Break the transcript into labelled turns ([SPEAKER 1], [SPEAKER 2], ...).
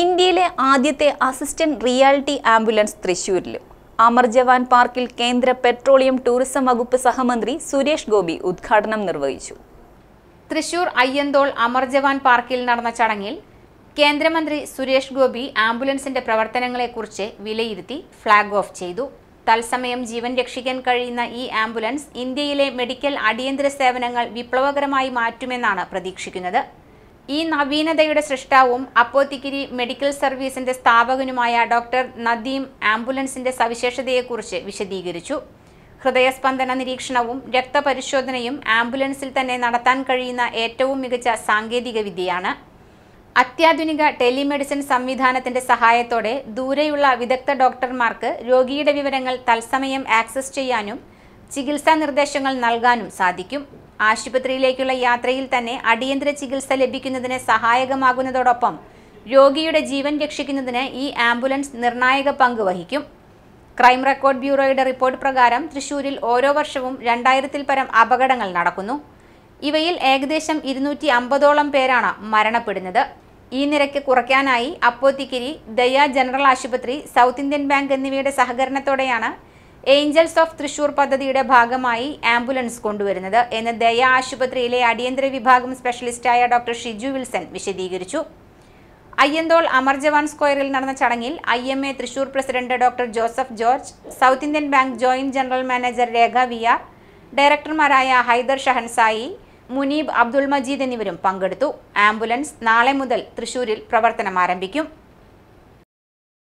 [SPEAKER 1] ഇന്ത്യയിലെ ആദ്യത്തെ assistant reality ambulance തൃശൂരിലും അമർ ജവാൻ പാർക്കിൽ കേന്ദ്ര പെട്രോളിയം ടൂറിസം വകുപ്പ് സഹമന്ത്രി സുരേഷ് ഗോപി ഉദ്ഘാടനം നിർവഹിച്ചു
[SPEAKER 2] തൃശൂർ അയ്യന്തോൾ അമർ ജവാൻ പാർക്കിൽ നടന്ന ചടങ്ങിൽ കേന്ദ്രമന്ത്രി സുരേഷ് ഗോപി ആംബുലൻസിന്റെ പ്രവർത്തനങ്ങളെക്കുറിച്ച് വിലയിരുത്തി ഫ്ളാഗ് ഓഫ് ചെയ്തു തത്സമയം ജീവൻ രക്ഷിക്കാൻ കഴിയുന്ന ഈ ആംബുലൻസ് ഇന്ത്യയിലെ മെഡിക്കൽ അടിയന്തര സേവനങ്ങൾ വിപ്ലവകരമായി മാറ്റുമെന്നാണ് പ്രതീക്ഷിക്കുന്നത് ഈ നവീനതയുടെ സൃഷ്ടാവും അപ്പോത്തിക്കിരി മെഡിക്കൽ സർവീസിന്റെ സ്ഥാപകനുമായ ഡോക്ടർ നദീം ആംബുലൻസിന്റെ സവിശേഷതയെക്കുറിച്ച് വിശദീകരിച്ചു ഹൃദയസ്പന്ദന നിരീക്ഷണവും രക്തപരിശോധനയും ആംബുലൻസിൽ തന്നെ നടത്താൻ കഴിയുന്ന ഏറ്റവും മികച്ച സാങ്കേതിക വിദ്യയാണ് അത്യാധുനിക ടെലിമെഡിസിൻ സംവിധാനത്തിന്റെ സഹായത്തോടെ ദൂരെയുള്ള വിദഗ്ധ ഡോക്ടർമാർക്ക് രോഗിയുടെ വിവരങ്ങൾ തത്സമയം ആക്സസ് ചെയ്യാനും ചികിത്സാ നിർദ്ദേശങ്ങൾ നൽകാനും സാധിക്കും ആശുപത്രിയിലേക്കുള്ള യാത്രയിൽ തന്നെ അടിയന്തര ചികിത്സ ലഭിക്കുന്നതിന് സഹായകമാകുന്നതോടൊപ്പം രോഗിയുടെ ജീവൻ രക്ഷിക്കുന്നതിന് ഈ ആംബുലൻസ് നിർണായക പങ്ക് വഹിക്കും ക്രൈം റെക്കോർഡ് ബ്യൂറോയുടെ റിപ്പോർട്ട് പ്രകാരം തൃശൂരിൽ ഓരോ വർഷവും രണ്ടായിരത്തിൽ പരം അപകടങ്ങൾ നടക്കുന്നു ഇവയിൽ ഏകദേശം ഇരുന്നൂറ്റി അമ്പതോളം പേരാണ് മരണപ്പെടുന്നത് ഈ നിരക്ക് കുറയ്ക്കാനായി അപ്പോത്തിക്കിരി ദയ ജനറൽ ആശുപത്രി സൗത്ത് ഇന്ത്യൻ ബാങ്ക് എന്നിവയുടെ സഹകരണത്തോടെയാണ് ഏഞ്ചൽസ് ഓഫ് തൃശൂർ പദ്ധതിയുടെ ഭാഗമായി ആംബുലൻസ് കൊണ്ടുവരുന്നത് എന്ന് ദയ ആശുപത്രിയിലെ അടിയന്തര വിഭാഗം സ്പെഷ്യലിസ്റ്റായ ഡോക്ടർ ഷിജു വിൽസൺ വിശദീകരിച്ചു അയ്യന്തോൾ അമർജവാൻ സ്ക്വയറിൽ നടന്ന ചടങ്ങിൽ I M A Thrissur president doctor Joseph George South Indian Bank joint general manager Rekha V R ഡയറക്ടർമാരായ ഹൈദർ ഷഹൻസായി മുനീബ് അബ്ദുൾ മജീദ് എന്നിവരും പങ്കെടുത്തു ആംബുലൻസ് നാളെ മുതൽ തൃശൂരിൽ പ്രവർത്തനം ആരംഭിക്കും